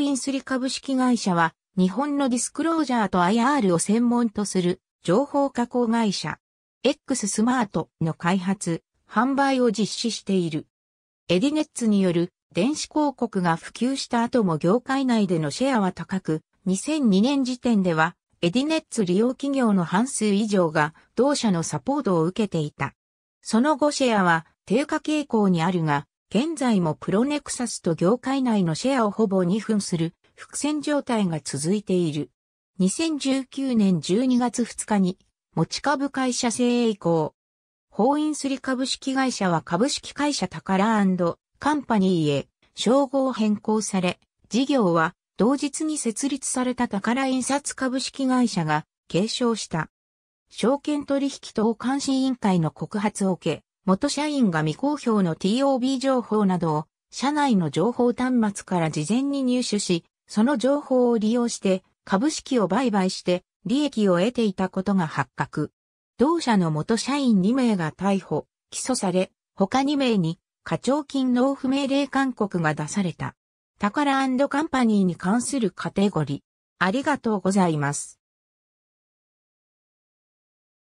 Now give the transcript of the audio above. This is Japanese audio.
インすり株式会社は、日本のディスクロージャーと IR を専門とする情報加工会社、X スマートの開発、販売を実施している。エディネッツによる電子広告が普及した後も業界内でのシェアは高く、2002年時点では、エディネッツ利用企業の半数以上が同社のサポートを受けていた。その後シェアは低下傾向にあるが、現在もプロネクサスと業界内のシェアをほぼ2分する伏線状態が続いている。2019年12月2日に持ち株会社制へ移行。法院すり株式会社は株式会社タカラカンパニーへ称号変更され、事業は同日に設立された宝印刷株式会社が継承した。証券取引等監視委員会の告発を受け、元社員が未公表の TOB 情報などを社内の情報端末から事前に入手し、その情報を利用して株式を売買して利益を得ていたことが発覚。同社の元社員2名が逮捕、起訴され、他2名に課徴金納付命令勧告が出された。タカラカンパニーに関するカテゴリー。ありがとうございます。